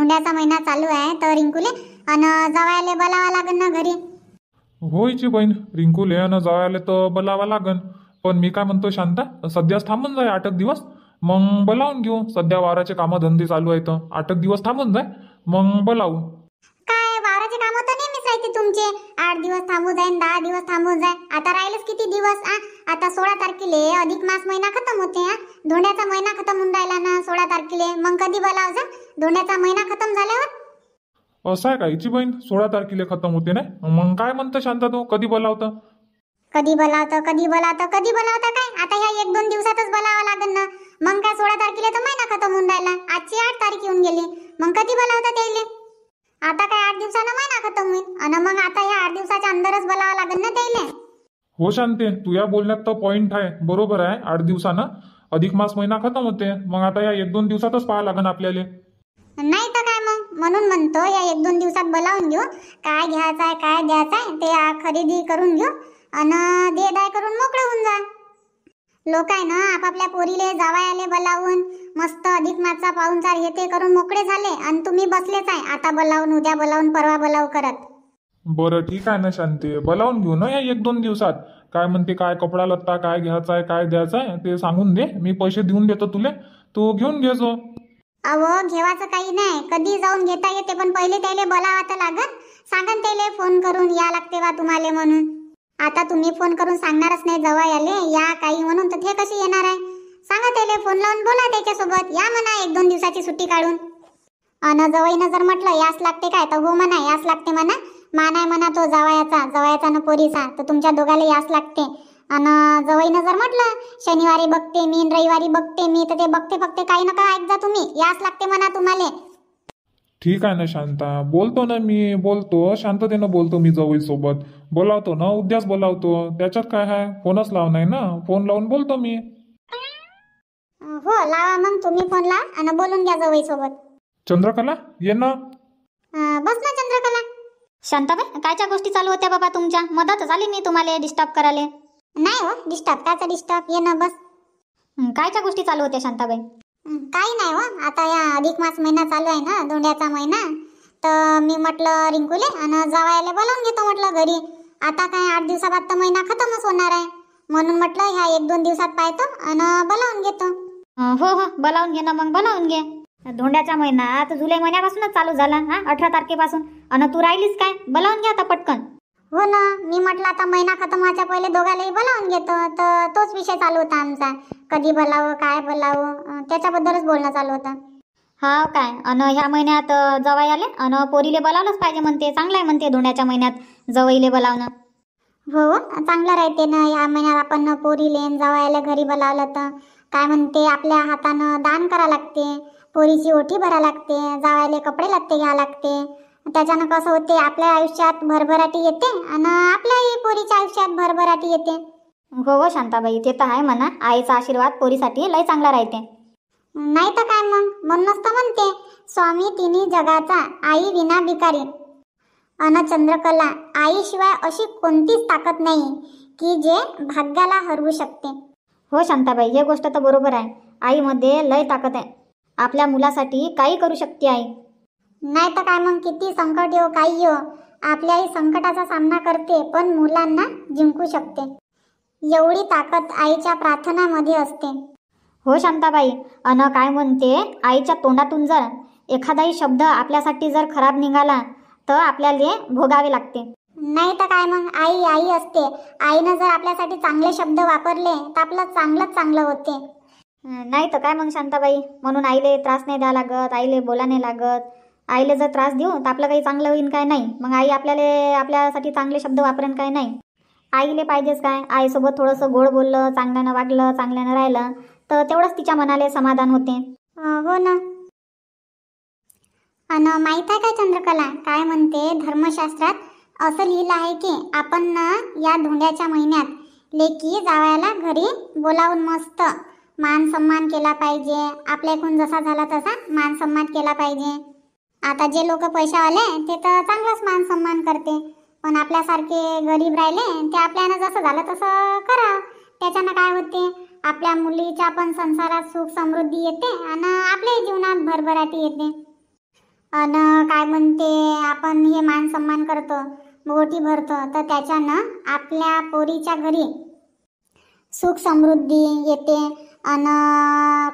धोंड्याचा महिना चालू आहे तर रिंकूले अन जवायले बोलावा लागन ना घरी होयची बहीण रिंकूले अन जवायले तर बोलावा लागन पण मी काय म्हणतो शांता सध्याच थांबून जाय आठ दिवस मग बोलावून घेऊ सध्या वाराचे कामं धंदे चालू आहेत आठ दिवस थांबून जाय मग बोलावू तुमचे आठ दिवस थांबू जाईन दहा दिवस थांबू जाय आता राहिलेच किती दिवस आ आता सोळा तारखेले अधिक मास महिना खतम होते हा धोंड्याचा महिना खतम होऊन राहिला ना सोळा तारखेले मग कधी बोलाव जा धोंड्याचा महिना खतम झाल्यावर असं आहे का हिची बहीण सोळा तारखेला खतम होते ना मग काय म्हणतो शांता तू कधी बोलावत कधी बोलावत कधी बोलावत कधी बोलावत काय आता ह्या एक दोन दिवसातच बोलावं लागेल ना मग काय सोळा तारखेला तर महिना खतम होऊन राहिला आजची आठ तारीख येऊन गेली मग कधी बोलावत त्याला आता काय आठ दिवसानं महिना खतम होईल आणि मग आता या आठ दिवसाच्या अंदरच बोलावं लागेल ना त्याला हो शांते तू या बोलण्यात तर पॉईंट आहे बरोबर आहे आठ दिवसानं अधिक मास महिना खतम होते मग आता या एक दोन दिवसातच पाहा लागेल आपल्याला नाही तर काय मग म्हणून म्हणतो या एक दोन दिवसात बोलावून घेऊ काय घ्यायचं आहे काय द्यायचं आहे ते खरेदी करून घेऊ आणि दे दाय करून मोकळे होऊन जा लोक आहे ना आपापल्या पोरीले जावायाले बलावून मस्त अधिक मागचा पाहुणचार येते करून मोकळे झाले आणि तुम्ही बसलेच आहे आता बलावून उद्या बलावून परवा बलाव करत बरं ठीक आहे ना शांती बलावून घेऊ ना या एक दोन दिवसात काय म्हणते काय कपडा लत्ता काय घ्यायचा आहे काय द्यायचं आहे ते सांगून दे मी पैसे देऊन देतो तुला तू घेऊन घे जो अहो घेवाचं काही नाही कधी जाऊन घेता येते पण पहिले त्याला बोलावा तर लागत सांगन त्याला फोन करून या लागते वा तुम्हाला म्हणून आता तुम्ही फोन करून सांगणारच नाही जवळ आले या काही म्हणून तर ते कशी येणार आहे सांगा त्याले फोन लावून बोला त्याच्यासोबत या म्हणा एक दोन दिवसाची सुट्टी काढून अन जवळीनं जर म्हटलं यास लागते काय तर हो म्हणा यास लागते म्हणा मानाय म्हणा तो जवायाचा जवायाचा ना पोरीचा तर तुमच्या दोघाला यास लागते अन जवळीनं जर म्हटलं शनिवारी बघते मी रविवारी बघते मी तर ते बघते फक्त काही नका ऐकजा तुम्ही यास लागते म्हणा तुम्हाला ठीक आहे ना शांता बोलतो ना मी बोलतो शांततेनं बोलतो मी सोबत बोलावतो ना उद्याच बोलावतो त्याच्यात काय आहे फोनच लाव नाही ना फोन लावून बोलतो मी हो लावा मग तुम्ही फोन ला आणि बोलून घ्या जवळ सोबत चंद्रकला ये ना बस ना चंद्रकला शांताबाई कायच्या गोष्टी चालू होत्या बाबा तुमच्या मदत झाली मी तुम्हाला डिस्टर्ब करायला नाही हो डिस्टर्ब कायचा डिस्टर्ब ये ना बस कायच्या गोष्टी चालू होत्या शांताबाई काही नाही वा हो. आता या अधिक मास महिना चालू आहे ना धोंड्याचा महिना तर मी म्हटलं रिंकूले आणि जावायला बोलावून घेतो म्हटलं घरी आता काय आठ दिवसाबाद तर महिना खतमच होणार आहे म्हणून म्हटलं ह्या एक दोन दिवसात पाहतो आणि बोलावून घेतो हो हो बोलावून घे ना मग बोलावून घे धोंड्याचा महिना आता जुलै महिन्यापासूनच चालू झाला हा अठरा तारखेपासून आणि तू राहिलीस काय बोलावून घ्या आता पटकन हो ना मी म्हटलं आता महिना खतम व्हायच्या पहिले दोघांनाही बोलावून घेतो तर तोच विषय चालू होता आमचा कधी बोलावं काय बोलावं त्याच्याबद्दलच बोलणं चालू होतं हा काय अन ह्या महिन्यात जवाई आले अन पोरीले बोलावलंच पाहिजे म्हणते चांगलं आहे म्हणते धुण्याच्या महिन्यात जवईले बोलावणं हो, हो चांगलं राहते ना ह्या महिन्यात आपण पोरीले जवायला घरी बोलावलं तर काय म्हणते आपल्या हातानं दान करा लागते पोरीची ओठी भरा लागते जावायला कपडे लागते घ्या लागते त्याच्यानं कसं होते आपल्या आयुष्यात भरभराटी येते आणि आपल्याही पोरीच्या आयुष्यात भरभराटी येते हो हो शांताबाई ते तर आहे म्हणा आईचा आशीर्वाद पोरीसाठी लय चांगला राहते नाही तर काय मग म्हणूनच तर म्हणते स्वामी तिन्ही जगाचा आई विना भिकारी अन चंद्रकला आईशिवाय अशी कोणतीच ताकद नाही की जे भाग्याला हरवू शकते हो शांताबाई हे गोष्ट तर बरोबर आहे आईमध्ये लय ताकद आहे आपल्या मुलासाठी काही करू शकते आई नाही तर काय मग किती संकट येऊ काही येऊ आपल्याही संकटाचा सामना करते पण मुलांना जिंकू शकते एवढी ताकद आईच्या प्रार्थनामध्ये असते हो शांताबाई अन काय म्हणते आईच्या तोंडातून जर एखादाही शब्द आपल्यासाठी जर खराब निघाला तर आपल्याला भोगावे लागते नाही तर काय मग आई आई असते आईनं जर आपल्यासाठी चांगले शब्द वापरले तर आपलं चांगलंच चांगलं होते नाही तर काय मग शांताबाई म्हणून आईले त्रास नाही द्या लागत आईले बोला नाही लागत आईला जर त्रास देऊ तर आपलं काही चांगलं होईन काय नाही मग आई आपल्याला आपल्यासाठी चांगले शब्द वापरेन काय नाही आईले पाहिजेच काय आईसोबत थोडंसं गोड बोललं चांगल्यानं वागलं चांगल्यानं राहिलं तर तेवढंच तिच्या मनाले समाधान होते हो ना अन माहीत आहे काय चंद्रकला काय म्हणते धर्मशास्त्रात असं लिहिलं आहे की आपण ना या धुंड्याच्या महिन्यात लेकी जावायला घरी बोलावून मस्त मान सन्मान केला पाहिजे आपल्याकडून जसा झाला तसा मान सन्मान केला पाहिजे आता जे लोक पैशावाले ते तर चांगलाच मान सन्मान करते पण आपल्यासारखे गरीब राहिले ते आपल्यानं जसं झालं तसं करा त्याच्यानं काय होते आपल्या मुलीच्या पण संसारात सुख समृद्धी येते आणि आपल्याही जीवनात भरभराटी येते अन काय म्हणते आपण हे मान सन्मान करतो गोटी भरतो तर त्याच्यानं आपल्या पोरीच्या घरी सुख समृद्धी येते अन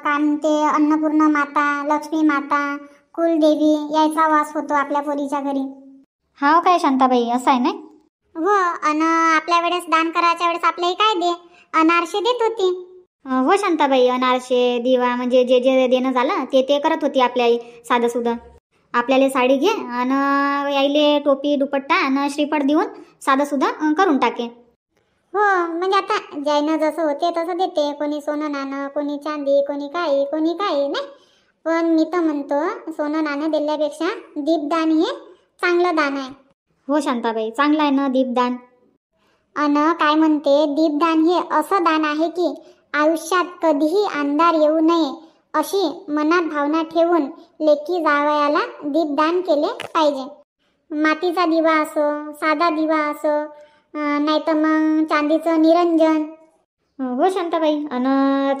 काय म्हणते अन्नपूर्ण माता लक्ष्मी माता कुलदेवी यायचा वास होतो आपल्या पोरीच्या घरी हाव हो काय शांताबाई असं आहे ना हो अन आपल्या वेळेस दान करायच्या वेळेस आपल्याही काय दे अनारसे देत होती हो शांताबाई अनारसे दिवा म्हणजे जे जे देणं झालं ते ते करत होती आपल्या साधं सुधं आपल्याला साडी घे आणि यायले टोपी दुपट्टा आणि श्रीफळ देऊन साधं सुद्धा करून टाके हो म्हणजे आता ज्यानं जसं होते तसं देते कोणी सोनं नाणं कोणी चांदी कोणी काही कोणी काही नाही पण मी तर म्हणतो सोनं नाणं दिल्यापेक्षा दीपदान हे चांगलं दान आहे हो शांताबाई चांगलं आहे ना दीपदान अन काय म्हणते दीपदान हे असं दान आहे की आयुष्यात कधीही अंधार येऊ नये अशी मनात भावना ठेवून लेकी जावयाला दीपदान केले पाहिजे मातीचा दिवा असो साधा दिवा असो नाही तर मग चांदीचं निरंजन हो शांताबाई अन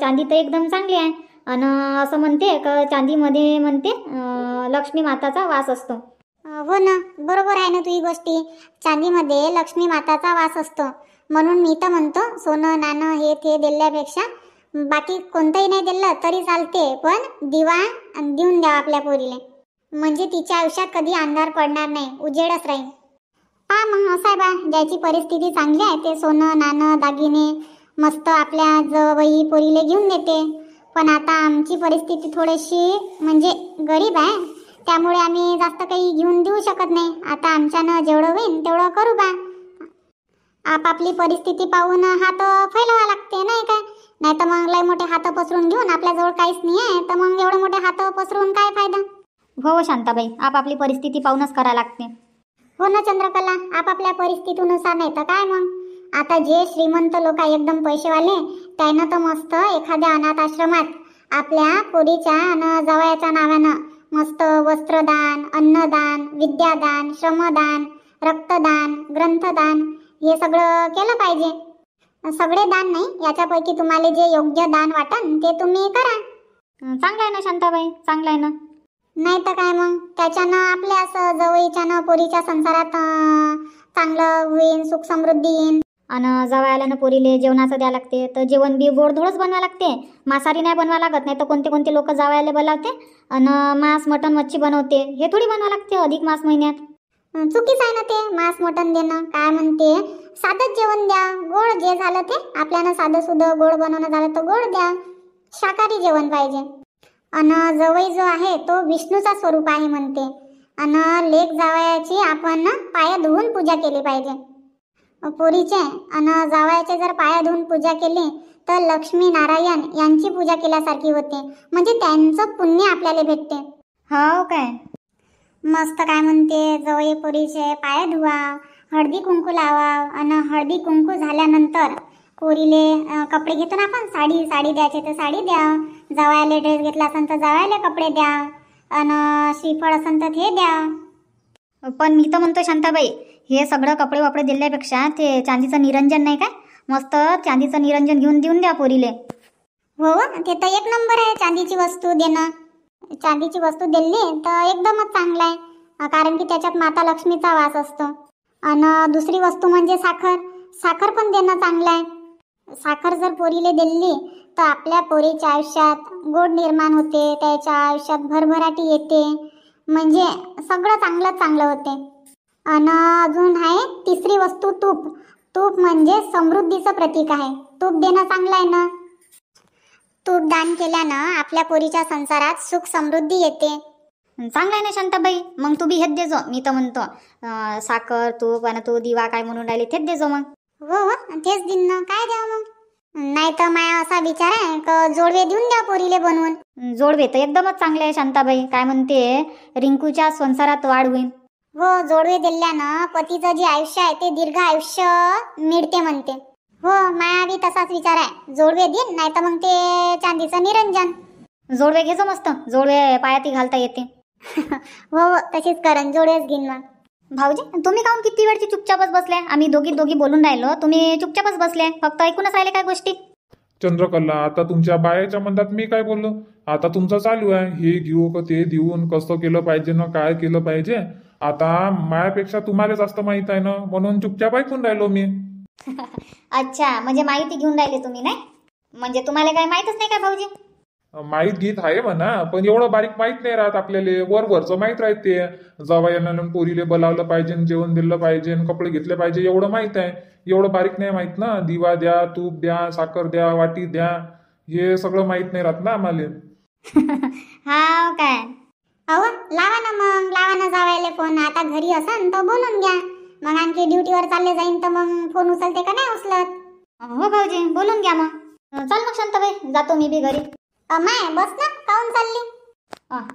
चांदी तर एकदम चांगली आहे आणि असं म्हणते का चांदीमध्ये म्हणते लक्ष्मी माताचा वास असतो हो ना बरोबर आहे ना तुझी गोष्टी चांदीमध्ये लक्ष्मी माताचा वास असतो म्हणून मी तर म्हणतो सोनं नाणं हे ते दिल्यापेक्षा बाकी कोणतंही नाही दिलं तरी चालते पण दिवा देऊन द्या आपल्या पोरीला म्हणजे तिच्या आयुष्यात कधी अंधार पडणार नाही उजेडच राहील पा मग असं बा ज्याची परिस्थिती चांगली आहे ते सोनं नाणं दागिने मस्त आपल्या जवई पोरीला घेऊन देते पण आता आमची परिस्थिती थोडीशी म्हणजे गरीब आहे त्यामुळे आम्ही जास्त काही घेऊन देऊ शकत नाही आता आमच्यानं जेवढं होईल तेवढं करू बा आपापली परिस्थिती पाहून हात फैलावा लागते नाही काय नाही तर मग लय मोठे हात पसरून घेऊन आपल्याजवळ काहीच नाही आहे तर मग एवढे मोठे हात पसरून काय फायदा हो, हो शांताबाई आपापली परिस्थिती पाहूनच करावं लागते हो ना चंद्रकला आपापल्या परिस्थितीनुसार नाही तर काय मग आता जे श्रीमंत लोक एकदम पैसेवाले त्यानं तर मस्त एखाद्या अनाथ आश्रमात आपल्या पोरीच्या न जवळच्या नावानं मस्त वस्त्रदान अन्नदान विद्यादान श्रमदान रक्तदान ग्रंथदान हे सगळं केलं पाहिजे सगळे दान नाही याच्यापैकी तुम्हाला जे योग्य दान वाटन ते तुम्ही करा चांगलं आहे ना शांताबाई चांगलं आहे ना नाही तर काय मग त्याच्यानं आपल्या असं जवळीच्यानं पुरीच्या संसारात चांगलं होईन सुख समृद्धी येईन आणि जवायला पोरीले जेवणाचं द्यावं लागते तर जेवण बी गोडधोडच बनवा लागते मांसाहारी नाही बनवा लागत नाही तर कोणते कोणते लोक जवायला बोलावते आणि मांस मटण मच्छी बनवते हे थोडी बनवा लागते अधिक मास महिन्यात चुकीच आहे ना ते मांस मटन देणं काय म्हणते साधंच जेवण द्या गोड जे झालं ते आपल्यानं साधं सुधं गोड बनवणं झालं तर गोड द्या शाकाहारी जेवण पाहिजे अन जवई जो आहे तो विष्णूचा स्वरूप आहे म्हणते अन लेख जावयाची आपण पाया धुवून पूजा केली पाहिजे पोरीचे आणि जावयाचे जर पाया धुवून पूजा केली तर लक्ष्मी नारायण यांची पूजा केल्यासारखी होते म्हणजे त्यांचं पुण्य आपल्याला भेटते हो काय मस्त काय म्हणते जवळ पोरीचे पाय धुवा हळदी कुंकू लावा आणि हळदी कुंकू झाल्यानंतर पोरीले कपडे घेतो ना आपण साडी साडी द्यायचे तर साडी द्या जावयाला ड्रेस घेतला असेल तर जावयाला कपडे द्या अन श्रीफळ असेल तर ते द्या पण मी तर म्हणतो शांताबाई हे सगळं कपडे वपडे दिल्यापेक्षा ते चांदीचं निरंजन नाही काय मस्त चांदीचं निरंजन घेऊन देऊन द्या पोरीले हो, हो. ते तर एक नंबर आहे चांदीची वस्तू देणं चांदीची वस्तू दिली तर एकदमच चांगलं आहे कारण की त्याच्यात माता लक्ष्मीचा वास असतो आणि दुसरी वस्तू म्हणजे साखर साखर पण देणं चांगलं आहे साखर जर पोरीले दिली तर आपल्या पोरीच्या आयुष्यात गोड निर्माण होते त्याच्या आयुष्यात भरभराटी येते म्हणजे सगळं चांगलं चांगलं होते आणि अजून आहे तिसरी वस्तू तूप तूप म्हणजे समृद्धीचं प्रतीक आहे तूप देणं चांगलं आहे ना तूप दान केल्यानं आपल्या पोरीच्या संसारात सुख समृद्धी येते चांगलं आहे ना शांताबाई मग तू बी हेच देजो मी तर म्हणतो साखर तूप आणि तू दिवा काय म्हणून राहिली तेच देजो मग हो हो तेच दिन ना काय द्या मग नाही तर माया असा विचार आहे का जोडवे देऊन द्या पोरीले बनवून जोडवे तर एकदमच चांगले आहे शांताबाई काय म्हणते रिंकूच्या संसारात वाढ होईल हो जोडवे दिल्यानं पतीचं जे आयुष्य आहे ते दीर्घ आयुष्य मिळते म्हणते हो माया तसाच विचार आहे जोडवे दिन नाही तर मग ते चांदीचं निरंजन जोडवे घेजो मस्त जोडवे पायाती घालता येते हो हो तशीच करन जोडवेच घेईन मग भाऊजी तुम्ही काहून किती वेळची चुपचापच बसले आम्ही दोघी दोघी बोलून राहिलो तुम्ही चुपचापच बसले फक्त ऐकूनच राहिले काय गोष्टी चंद्रकला आता तुमच्या बायाच्या मनात मी काय बोललो आता तुमचं चालू आहे हे घेऊ का ते देऊन कसं केलं पाहिजे ना काय केलं पाहिजे आता मायापेक्षा तुम्हाला जास्त माहित आहे ना म्हणून चुपचाप ऐकून राहिलो मी अच्छा म्हणजे माहिती घेऊन राहिले तुम्ही नाही म्हणजे तुम्हाला काय माहितच नाही का भाऊजी माहित घेत आहे म्हणा पण एवढं बारीक माहित नाही राहत आपल्याला वर वरच माहित राहते येणार पोरीले बोलावलं पाहिजे जेवण दिलं पाहिजे कपडे घेतले पाहिजे एवढं माहित आहे एवढं बारीक नाही माहित ना दिवा द्या तूप द्या साखर द्या वाटी द्या हे सगळं माहित नाही राहत ना आम्हाला हा काय अहो लावा ना मग लावा ना जावायला फोन आता घरी असन तर बोलून घ्या मग आणखी ड्युटीवर चालले जाईन तर मग फोन उचलते का नाही उचलत हो भाऊजी बोलून घ्या मग चल मग शांत भाई जातो मी बी घरी माय बस ना काऊन चालली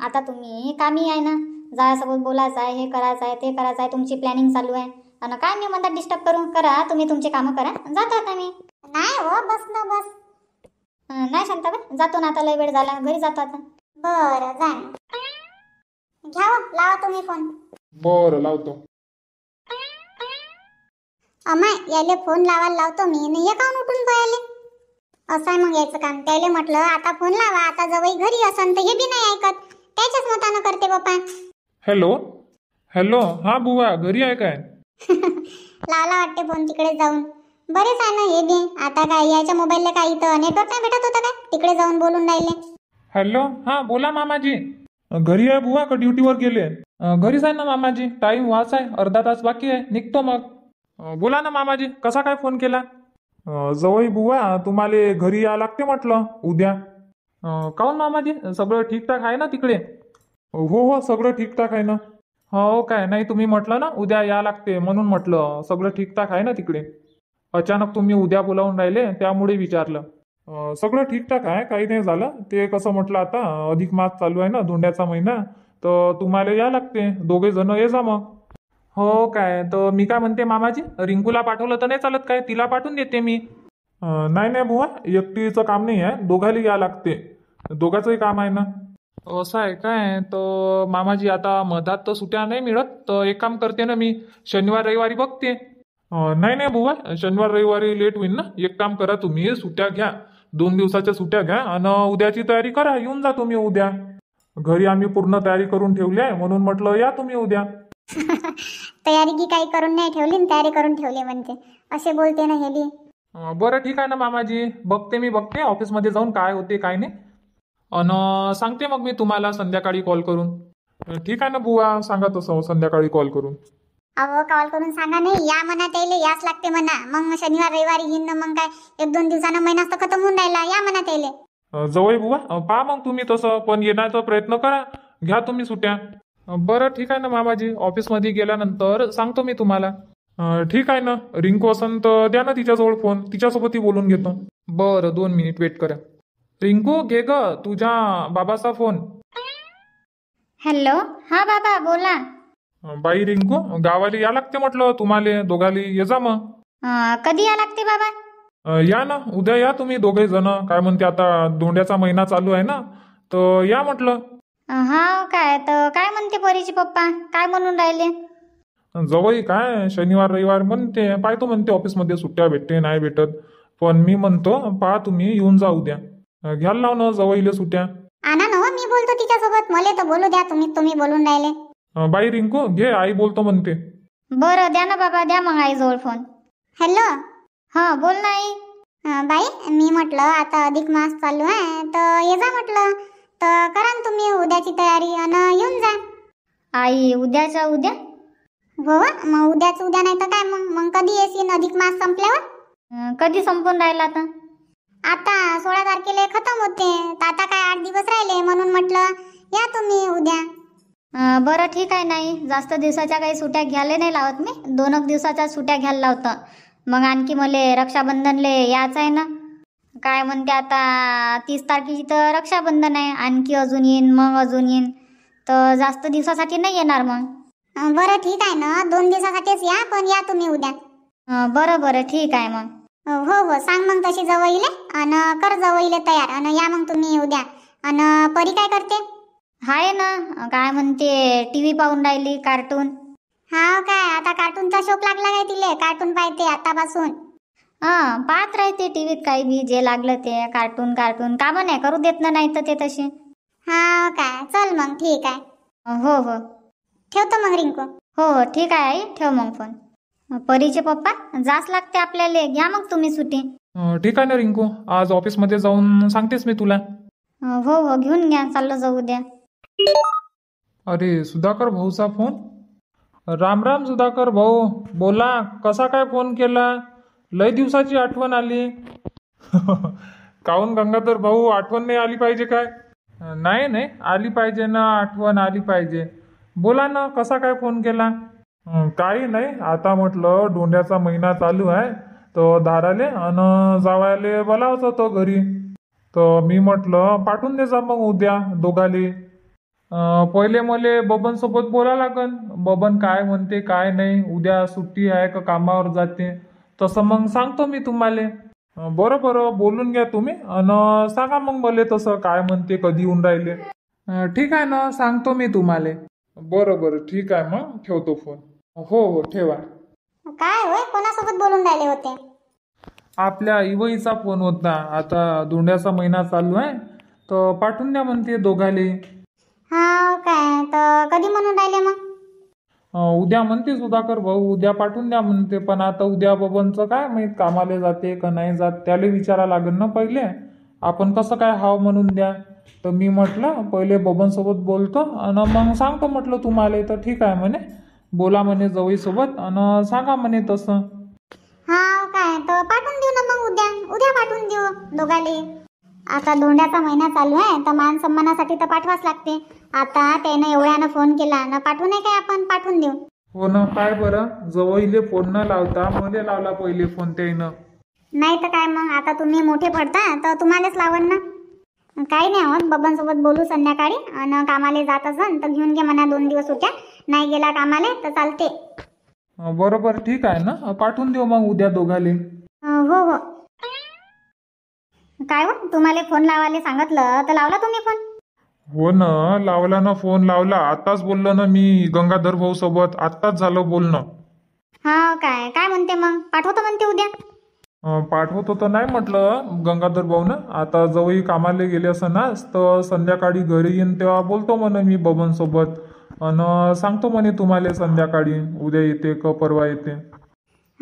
आता तुम्ही कामी आहे ना जायसोबत बोलायचं आहे हे करायचं आहे ते करायचं आहे तुमची प्लॅनिंग चालू आहे आणि काय मी म्हणतात डिस्टर्ब करून करा तुम्ही तुमचे कामं करा जातो आता मी नाही हो बस ना बस नाही बाई जातो ना आता लय वेळ झाला घरी जातो आता बरं जा घ्या हो, लावा तुम्ही फोन बरं लावतो अमाय याले फोन लावायला लावतो मी नाही ये काऊन उठून पळाले असाय मग याचं काम त्याले म्हटलं आता फोन लावा आता जवळ घरी असन तर हे बी नाही ऐकत त्याच्याच मतानं करते पप्पा हॅलो हॅलो हा बुवा घरी आहे काय लावला वाटते फोन तिकडे जाऊन बरेच आहे ना हे बी आता काय याच्या मोबाईलला काय इथं नेटवर्क नाही भेटत होतं काय तिकडे जाऊन बोलून राहिले हॅलो हा बोला मामाजी घरी आहे बुवा का ड्युटीवर गेले घरीच आहे ना मामाजी टाईम वाच आहे अर्धा तास बाकी आहे निघतो मग बोला ना मामाजी कसा काय फोन केला जवळ बुवा तुम्हाला घरी या लागते म्हटलं उद्या काऊन मामाजी सगळं ठीकठाक आहे ना तिकडे हो हो सगळं ठीकठाक आहे ना हो, हो काय नाही तुम्ही म्हटलं ना उद्या या लागते म्हणून म्हटलं सगळं ठीकठाक आहे ना तिकडे अचानक तुम्ही उद्या बोलावून राहिले त्यामुळे विचारलं सगळं ठीकठाक आहे काही नाही झालं ते कसं म्हटलं आता अधिक मास चालू आहे ना धोंड्याचा महिना तर तुम्हाला या लागते दोघे जण ये जा मग हो काय तर मी काय म्हणते मामाजी रिंकूला पाठवलं तर नाही चालत काय तिला पाठवून देते मी नाही नाही बुवा एकटीचं काम नाही आहे दोघाली या लागते दोघाचंही काम आहे ना असं आहे काय तर मामाजी आता मधात तर सुट्या नाही मिळत तर एक काम करते ना मी शनिवार रविवारी बघते नाही नाही बुवा शनिवार रविवारी लेट होईल ना एक काम करा तुम्ही सुट्या घ्या दोन दिवसाच्या सुट्या घ्या आणि उद्याची तयारी करा येऊन जा तुम्ही उद्या घरी आम्ही पूर्ण तयारी करून ठेवली आहे म्हणून म्हटलं या तुम्ही उद्या तयारी की काही करून नाही ठेवली तयारी करून ठेवली म्हणते असे बोलते ना हे बी बरं ठीक आहे ना मामाजी बघते मी बघते ऑफिसमध्ये जाऊन काय होते काय नाही अन सांगते मग मी तुम्हाला संध्याकाळी कॉल करून ठीक आहे ना बुवा सांगा तसं संध्याकाळी कॉल करून अहो कॉल करून सांगा नाही या म्हणा येईल याच लागते म्हणा मग शनिवार रविवारी येईन ना मग काय एक दोन दिवसानं महिना तर खतम होऊन राहिला या म्हणा येईल जवळ जाऊ बुवा पहा मग तुम्ही तसं पण येण्याचा प्रयत्न करा घ्या तुम्ही सुट्या बरं ठीक आहे ना मामाजी ऑफिसमध्ये गेल्यानंतर सांगतो मी तुम्हाला ठीक आहे ना रिंकू असन तर द्या ना तिच्याजवळ फोन तिच्यासोबत ती बोलून घेतो बरं दोन मिनिट वेट करा रिंकू घे ग तुझ्या बाबाचा फोन हॅलो हा बाबा बोला बाई रिंकू गावाली या लागते म्हटलं तुम्हाला दोघाली ये जा मग कधी या लागते बाबा या ना उद्या या तुम्ही दोघे जण काय म्हणते आता धोंड्याचा महिना चालू आहे ना तर या म्हटलं हा काय तर काय म्हणते परीची पप्पा काय म्हणून राहिले जवळ काय शनिवार रविवार म्हणते पाहतो म्हणते ऑफिस मध्ये सुट्ट्या भेटते नाही भेटत पण मी म्हणतो पहा तुम्ही येऊन जा उद्या घ्याल लाव ना जवळ सुट्ट्या आणा ना हो, मी बोलतो तिच्यासोबत मले तर बोलू द्या तुम्ही तुम्ही बोलून राहिले बाई रिंकू घे आई बोलतो म्हणते बर द्या ना बाबा द्या मग जवळ फोन हॅलो हा बोल ना आई बाई मी म्हटलं आता अधिक मास चालू आहे तर ये जा म्हटलं तर करा तुम्ही उद्याची तयारी आणि येऊन जा आई उद्याचा उद्या हो मग उद्याच उद्या नाही तर काय मग मग कधी येशील अधिक मास संपल्यावर कधी संपून राहिला आता आता सोळा तारखेला खतम होते आता काय आठ दिवस राहिले म्हणून म्हटलं या तुम्ही उद्या बरं ठीक आहे नाही जास्त दिवसाच्या काही सुट्या घ्यायला नाही लावत मी दोन एक दिवसाच्या सुट्या घ्यायला लावतं मग आणखी मले रक्षाबंधनले याच आहे ना काय म्हणते आता तीस तारखेची तर रक्षाबंधन आहे आणखी अजून येईन मग अजून येईन तर जास्त दिवसासाठी नाही येणार मग बरं ठीक आहे ना दोन दिवसासाठीच या पण या तुम्ही उद्या बरं बरं ठीक आहे मग हो हो सांग मग तशी जवळ आणि कर जवळ तयार आणि या मग तुम्ही उद्या आणि परी काय करते हाय ना काय म्हणते टी व्ही पाहून राहिली कार्टून हा काय आता कार्टूनचा शोक लागला काय तिला कार्टून पाहते आतापासून हा पाहत राहते टी काही बी जे लागलं ते कार्टून कार्टून का नाही करू देत ना नाही तर ते तसे हा काय चल मग ठीक आहे हो हो ठेवतो मग रिंकू हो हो ठीक आहे आई ठेव मग फोन परीचे पप्पा जास लागते आपल्याला घ्या मग तुम्ही सुट्टी ठीक आहे ना रिंकू आज ऑफिसमध्ये जाऊन सांगतेस मी तुला हो हो घेऊन घ्या चाललं जाऊ द्या अरे सुधाकर भाऊचा फोन राम राम सुधाकर भाऊ बोला कसा काय फोन केला लय दिवसाची आठवण आली काहून गंगाधर भाऊ आठवण नाही आली पाहिजे काय नाही नाही आली पाहिजे ना आठवण आली पाहिजे बोला ना कसा काय फोन केला काही नाही आता म्हटलं डोंड्याचा महिना चालू आहे तो धाराले अन जावायले बोलावचं होतो घरी तर मी म्हटलं पाठवून देजा मग उद्या दोघाले पहिले मले बबन सोबत बोला लागन बबन काय म्हणते काय नाही उद्या सुट्टी आहे का कामावर जाते तसं मग सांगतो मी तुम्हाला बरं बरं बोलून घ्या तुम्ही अन सांगा मग मला तसं काय म्हणते कधी येऊन राहिले ठीक आहे ना सांगतो मी तुम्हाला बरं बरं ठीक आहे मग ठेवतो फोन हो हो ठेवा काय होय कोणासोबत बोलून राहिले होते आपल्या इवईचा फोन होता आता धुंड्याचा महिना चालू आहे तर पाठवून द्या म्हणते दोघाले काय कधी म्हणून मग उद्या म्हणते सुधाकर भाऊ उद्या पाठवून द्या म्हणते पण आता उद्या बबनचं काय माहीत कामाला जाते का नाही जात त्याला विचारा लागेल ना पहिले आपण कसं काय हाव म्हणून द्या तर मी म्हटलं पहिले बबनसोबत बोलतो आणि मग सांगतो म्हटलं तुम्हाला तर ठीक आहे म्हणे बोला म्हणे जवळीसोबत आणि सांगा म्हणे तसं हा काय तर पाठवून देऊ ना मग उद्या उद्या पाठवून देऊ दोघाले आता धोंड्याचा महिना चालू आहे तर मान सन्मानासाठी तर पाठवाच लागते आता त्याने एवढ्यानं फोन केला ना पाठवू नाही काय आपण पाठवून देऊ हो ना काय बरं जवळ फोन न लावता मध्ये लावला पहिले फोन त्यानं नाही तर काय मग आता तुम्ही मोठे पडता तर तुम्हालाच लावण ना काही नाही होत सोबत बोलू संध्याकाळी आणि कामाला जात असन तर घेऊन घे म्हणा दोन दिवस होत्या नाही गेला कामाले तर चालते बरोबर ठीक आहे ना पाठवून देऊ मग उद्या दोघाले हो हो काय हो तुम्हाला फोन लावायला सांगितलं तर लावला तुम्ही फोन हो ना लावला ना फोन लावला आताच बोललो ना मी गंगाधर भाऊ सोबत आताच झालं बोलणं हा काय काय म्हणते मग पाठवतो म्हणते उद्या पाठवत पाठवतो तर नाही म्हटलं गंगाधर भाऊ ना आता जवळ कामाला गेले असं ना तर संध्याकाळी घरी येईन तेव्हा बोलतो म्हणे मी बबन सोबत अन सांगतो म्हणे तुम्हाला संध्याकाळी उद्या येते का परवा येते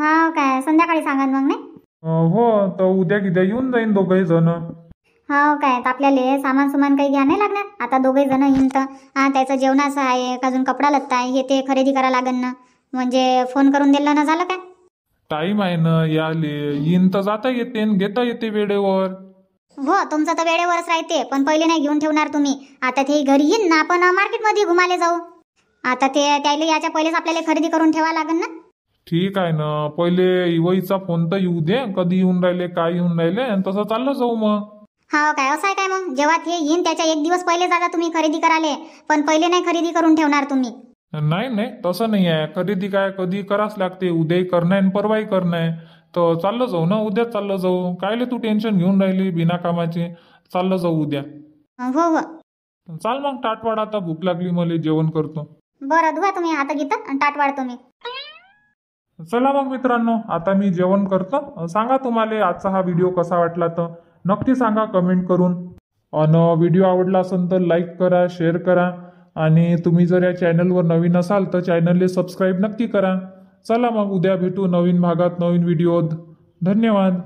हा काय संध्याकाळी सांगा मग नाही हो तर उद्या किद्या येऊन जाईन दोघही जण हो काय तर आपल्याला सामान सुमान काही घ्या नाही लागणार आता दोघे जण येईन तर हा त्याचं जेवणाचं आहे अजून कपडा लत्ता आहे हे ते खरेदी करा लागेल ना म्हणजे फोन करून दिला ना झालं काय टाइम आहे ना याले येईन तर जाता येते घेता येते वेळेवर हो तुमचं तर वेळेवरच राहते पण पहिले नाही घेऊन ठेवणार तुम्ही आता ते घरी येईन ना आपण मार्केटमध्ये घुमाले जाऊ आता ते त्याला याच्या पहिलेच आपल्याला खरेदी करून ठेवा लागेल ना ठीक आहे ना पहिले इवईचा फोन तर येऊ दे कधी येऊन राहिले काय येऊन राहिले आणि तसं चाललं जाऊ मग हा काय असं आहे काय मग जेव्हा ते येईन त्याच्या एक दिवस पहिले जागा तुम्ही खरेदी कराले पण पहिले नाही खरेदी करून ठेवणार तुम्ही नाही नाही तसं नाही आहे खरेदी काय कधी करास लागते उद्याही करणं आणि परवाही करणं तर चाललं जाऊ ना उद्या चाललं जाऊ कायले तू टेन्शन घेऊन राहिली बिना कामाची चाललं जाऊ उद्या हो हो चाल मग टाटवाडा आता भूक लागली मला जेवण करतो बरं धुवा तुम्ही आता गीत आणि तुम्ही चला मग मित्रांनो आता मी जेवण करतो सांगा तुम्हाला आजचा हा व्हिडिओ कसा वाटला तर नक्की सांगा कमेंट करून अन व्हिडिओ आवडला असेल तर लाईक करा शेअर करा आणि तुम्ही जर या चॅनलवर नवीन असाल तर चॅनलने सबस्क्राईब नक्की करा चला मग उद्या भेटू नवीन भागात नवीन व्हिडिओ धन्यवाद